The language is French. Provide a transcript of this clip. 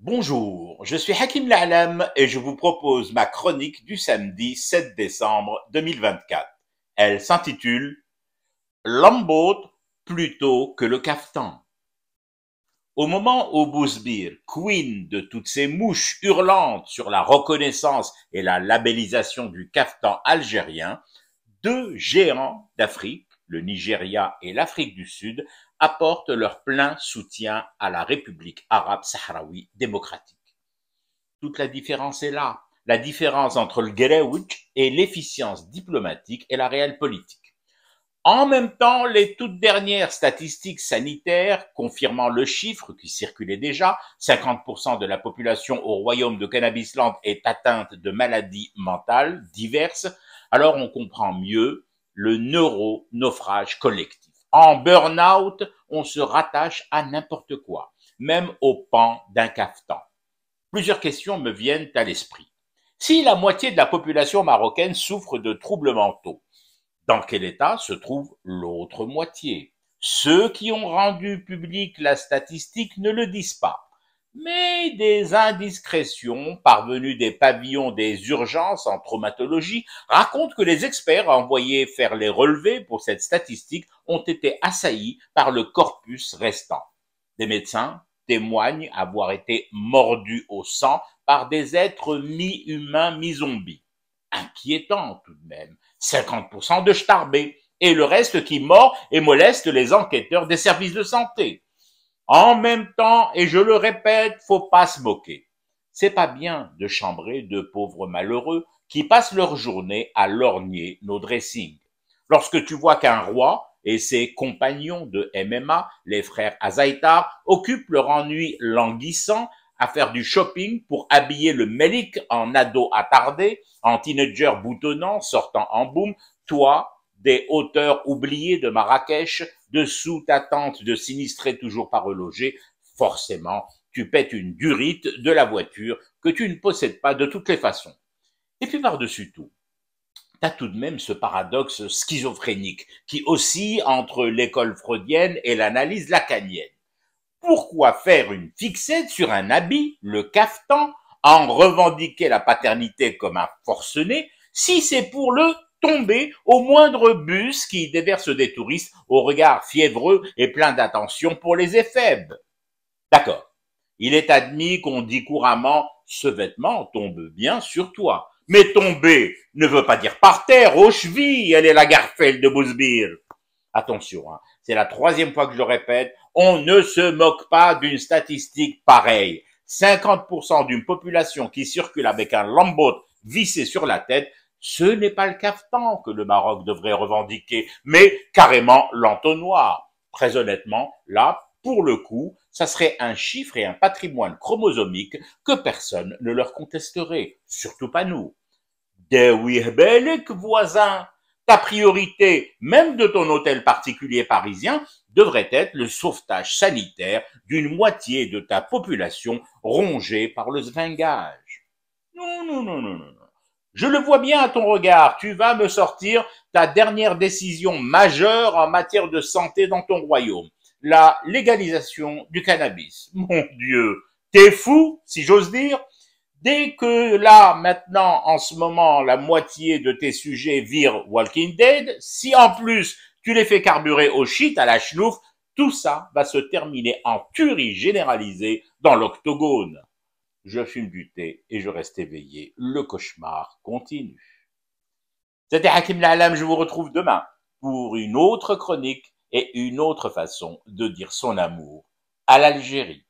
Bonjour, je suis Hakim Lalam et je vous propose ma chronique du samedi 7 décembre 2024. Elle s'intitule Lambot plutôt que le caftan. Au moment où Bouzbir, queen de toutes ces mouches hurlantes sur la reconnaissance et la labellisation du caftan algérien, deux géants d'Afrique, le Nigeria et l'Afrique du Sud apportent leur plein soutien à la République arabe sahraoui démocratique. Toute la différence est là, la différence entre le Gerewich et l'efficience diplomatique et la réelle politique. En même temps, les toutes dernières statistiques sanitaires confirmant le chiffre qui circulait déjà, 50% de la population au royaume de Cannabisland est atteinte de maladies mentales diverses, alors on comprend mieux le neuro-naufrage collectif. En burn-out, on se rattache à n'importe quoi, même au pan d'un cafetan. Plusieurs questions me viennent à l'esprit. Si la moitié de la population marocaine souffre de troubles mentaux, dans quel état se trouve l'autre moitié Ceux qui ont rendu publique la statistique ne le disent pas mais des indiscrétions parvenues des pavillons des urgences en traumatologie racontent que les experts envoyés faire les relevés pour cette statistique ont été assaillis par le corpus restant. Des médecins témoignent avoir été mordus au sang par des êtres mi-humains, mi-zombies. Inquiétant tout de même. 50% de starbés et le reste qui mord et moleste les enquêteurs des services de santé. En même temps, et je le répète, faut pas se moquer. C'est pas bien de chambrer de pauvres malheureux qui passent leur journée à lorgner nos dressings. Lorsque tu vois qu'un roi et ses compagnons de MMA, les frères Azaitar, occupent leur ennui languissant à faire du shopping pour habiller le Melik en ado attardé, en teenager boutonnant, sortant en boum, toi, des hauteurs oubliées de Marrakech, dessous ta tente de sinistrer, toujours pas reloger, forcément, tu pètes une durite de la voiture que tu ne possèdes pas de toutes les façons. Et puis par-dessus tout, t'as tout de même ce paradoxe schizophrénique qui oscille entre l'école freudienne et l'analyse lacanienne. Pourquoi faire une fixette sur un habit, le caftan, en revendiquer la paternité comme un forcené, si c'est pour le tomber au moindre bus qui déverse des touristes au regard fiévreux et plein d'attention pour les éphèbes. D'accord. Il est admis qu'on dit couramment ce vêtement tombe bien sur toi. Mais tomber ne veut pas dire par terre, aux chevilles, elle est la Garfelle de Bousbir. Attention, hein. c'est la troisième fois que je le répète, on ne se moque pas d'une statistique pareille. 50% d'une population qui circule avec un lambeau vissé sur la tête ce n'est pas le cafetan que le Maroc devrait revendiquer, mais carrément l'entonnoir. Très honnêtement, là, pour le coup, ça serait un chiffre et un patrimoine chromosomique que personne ne leur contesterait, surtout pas nous. Dewihbelek, eh eh voisin, ta priorité, même de ton hôtel particulier parisien, devrait être le sauvetage sanitaire d'une moitié de ta population rongée par le zvingage. Non, non, non, non, non. Je le vois bien à ton regard, tu vas me sortir ta dernière décision majeure en matière de santé dans ton royaume, la légalisation du cannabis. Mon Dieu, t'es fou, si j'ose dire. Dès que là, maintenant, en ce moment, la moitié de tes sujets virent Walking Dead, si en plus tu les fais carburer au shit, à la chenouf, tout ça va se terminer en tuerie généralisée dans l'octogone je fume du thé et je reste éveillé. Le cauchemar continue. C'était Hakim Lalam, je vous retrouve demain pour une autre chronique et une autre façon de dire son amour à l'Algérie.